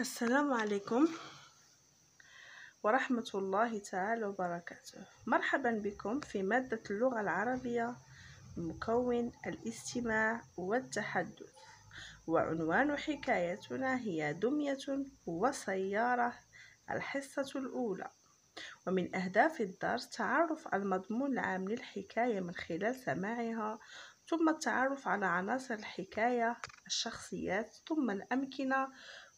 السلام عليكم ورحمة الله تعالى وبركاته مرحبا بكم في مادة اللغة العربية مكون الاستماع والتحدث وعنوان حكايتنا هي دمية وسيارة الحصة الأولى ومن أهداف الدرس تعرف على المضمون العام للحكاية من خلال سماعها ثم التعرف على عناصر الحكاية الشخصيات ثم الأمكنة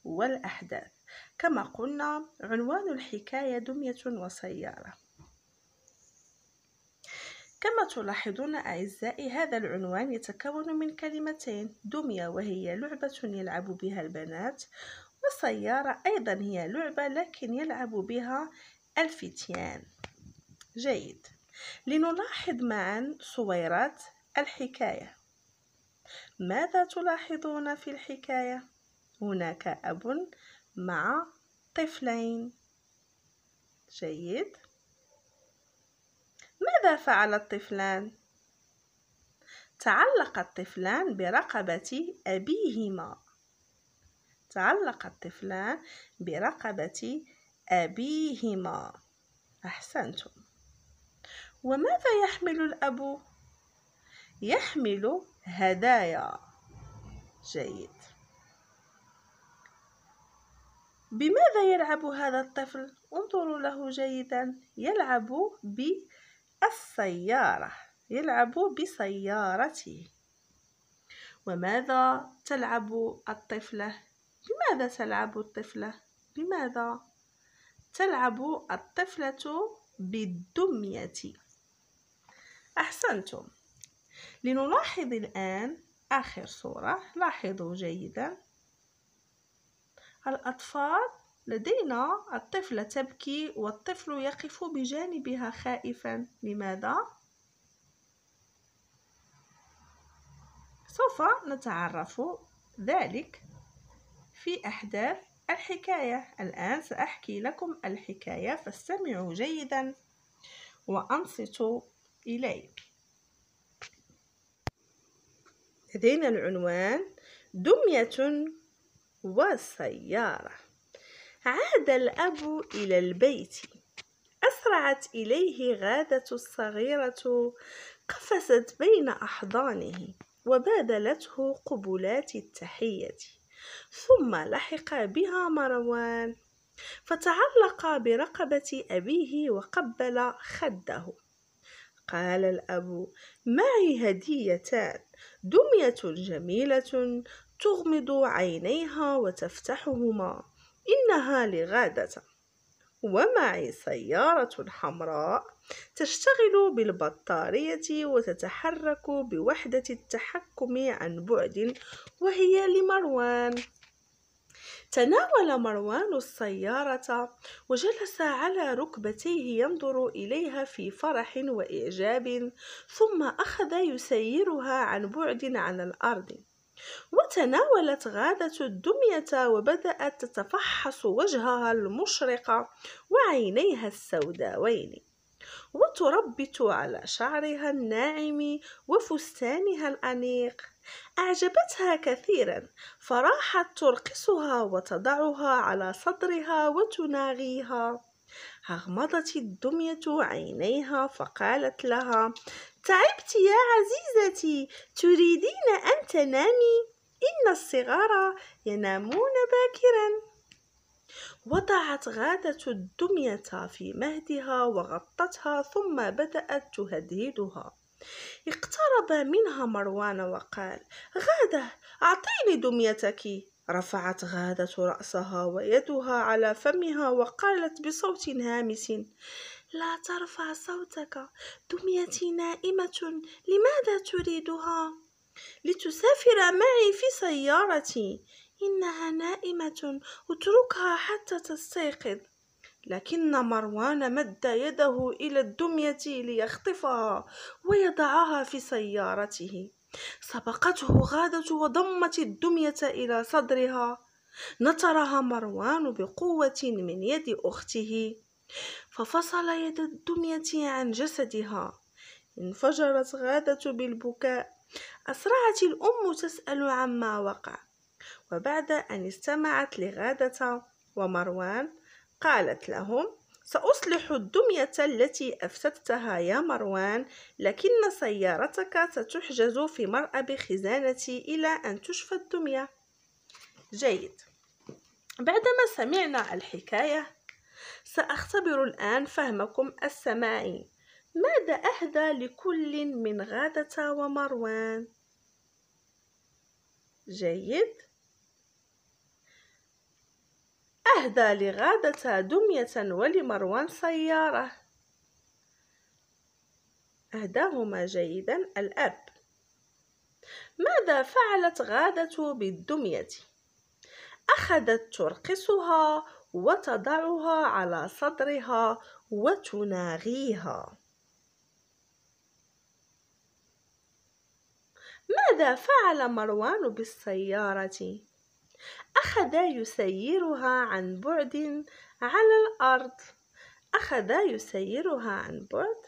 والأحداث كما قلنا عنوان الحكاية دمية وسيارة كما تلاحظون أعزائي هذا العنوان يتكون من كلمتين دمية وهي لعبة يلعب بها البنات وسيارة أيضا هي لعبة لكن يلعب بها الفتيان جيد لنلاحظ معا صويرات الحكاية ماذا تلاحظون في الحكاية؟ هناك أب مع طفلين جيد ماذا فعل الطفلان تعلق الطفلان برقبة أبيهما تعلق الطفلان برقبة أبيهما أحسنتم وماذا يحمل الأب؟ يحمل هدايا جيد بماذا يلعب هذا الطفل؟ انظروا له جيدا يلعب بالسيارة يلعب بسيارته وماذا تلعب الطفلة؟ بماذا تلعب الطفلة؟ بماذا؟ تلعب الطفلة بالدمية أحسنتم لنلاحظ الآن آخر صورة لاحظوا جيدا الأطفال لدينا الطفلة تبكي والطفل يقف بجانبها خائفا لماذا؟ سوف نتعرف ذلك في أحداث الحكاية الآن سأحكي لكم الحكاية فاستمعوا جيدا وأنصتوا إلي لدينا العنوان دمية والسيارة عاد الأب إلى البيت أسرعت إليه غادة الصغيرة قفزت بين أحضانه وبادلته قبلات التحية ثم لحق بها مروان فتعلق برقبة أبيه وقبل خده قال الأب معي هديتان دمية جميلة تغمض عينيها وتفتحهما إنها لغادة ومعي سيارة حمراء تشتغل بالبطارية وتتحرك بوحدة التحكم عن بعد وهي لمروان تناول مروان السيارة وجلس على ركبتيه ينظر إليها في فرح وإعجاب ثم أخذ يسيرها عن بعد على الأرض وتناولت غادة الدمية وبدأت تتفحص وجهها المشرق وعينيها السوداوين وتربت على شعرها الناعم وفستانها الأنيق أعجبتها كثيرا فراحت ترقصها وتضعها على صدرها وتناغيها أغمضت الدمية عينيها فقالت لها تعبت يا عزيزتي تريدين أن تنامي إن الصغار ينامون باكرا وضعت غادة الدمية في مهدها وغطتها ثم بدأت تهدهدها اقترب منها مروان وقال غادة أعطيني دميتك رفعت غادة رأسها ويدها على فمها وقالت بصوت هامس لا ترفع صوتك دميتي نائمة لماذا تريدها لتسافر معي في سيارتي انها نائمه اتركها حتى تستيقظ لكن مروان مد يده الى الدميه ليخطفها ويضعها في سيارته سبقته غاده وضمت الدميه الى صدرها نطرها مروان بقوه من يد اخته ففصل يد الدمية عن جسدها انفجرت غادة بالبكاء أسرعت الأم تسأل عما وقع وبعد أن استمعت لغادة ومروان قالت لهم سأصلح الدمية التي أفسدتها يا مروان لكن سيارتك ستحجز في مرأب خزانتي إلى أن تشفى الدمية جيد بعدما سمعنا الحكاية سأختبر الآن فهمكم السماعي ماذا أهدى لكل من غادة ومروان؟ جيد أهدى لغادة دمية ولمروان سيارة أهداهما جيدا الأب ماذا فعلت غادة بالدمية؟ أخذت ترقصها وتضعها على صدرها وتناغيها ماذا فعل مروان بالسيارة؟ أخذ يسيرها عن بعد على الأرض أخذ يسيرها عن بعد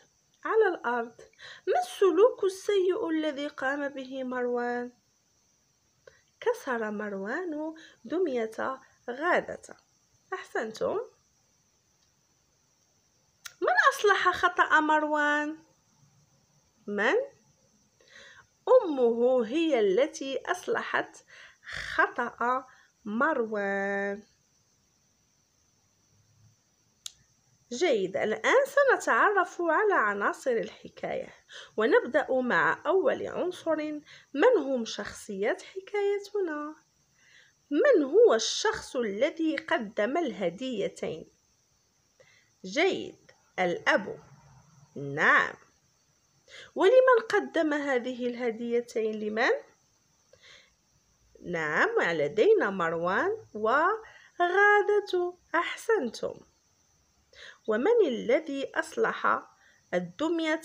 على الأرض ما السلوك السيء الذي قام به مروان؟ كسر مروان دمية غادة أحسنتم من أصلح خطأ مروان؟ من؟ أمه هي التي أصلحت خطأ مروان جيد الآن سنتعرف على عناصر الحكاية ونبدأ مع أول عنصر من هم شخصيات حكايتنا من هو الشخص الذي قدم الهديتين جيد الاب نعم ولمن قدم هذه الهديتين لمن نعم لدينا مروان وغادة أحسنتم ومن الذي أصلح الدمية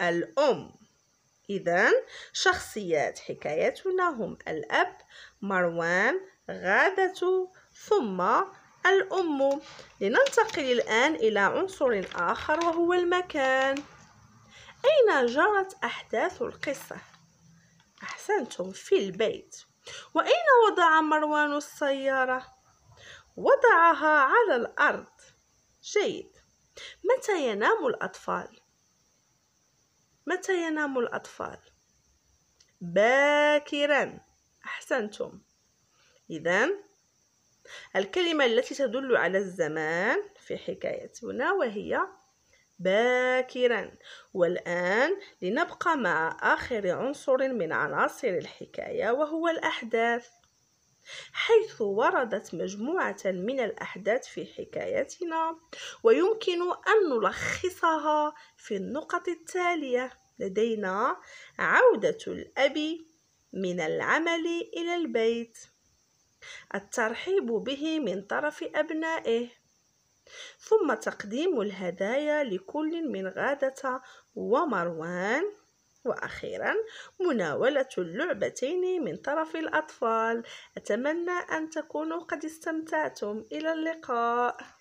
الأم إذا شخصيات حكايتنا هم الأب مروان غادة ثم الأم لننتقل الآن إلى عنصر آخر وهو المكان أين جرت أحداث القصة؟ أحسنتم في البيت وأين وضع مروان السيارة؟ وضعها على الأرض جيد متى ينام الأطفال؟ متى ينام الأطفال؟ باكرا أحسنتم إذا الكلمة التي تدل على الزمان في حكايتنا وهي باكرا والآن لنبقى مع آخر عنصر من عناصر الحكاية وهو الأحداث حيث وردت مجموعة من الأحداث في حكايتنا ويمكن أن نلخصها في النقط التالية لدينا عودة الأب من العمل إلى البيت الترحيب به من طرف أبنائه ثم تقديم الهدايا لكل من غادة ومروان وأخيرا مناولة اللعبتين من طرف الأطفال أتمنى أن تكونوا قد استمتعتم إلى اللقاء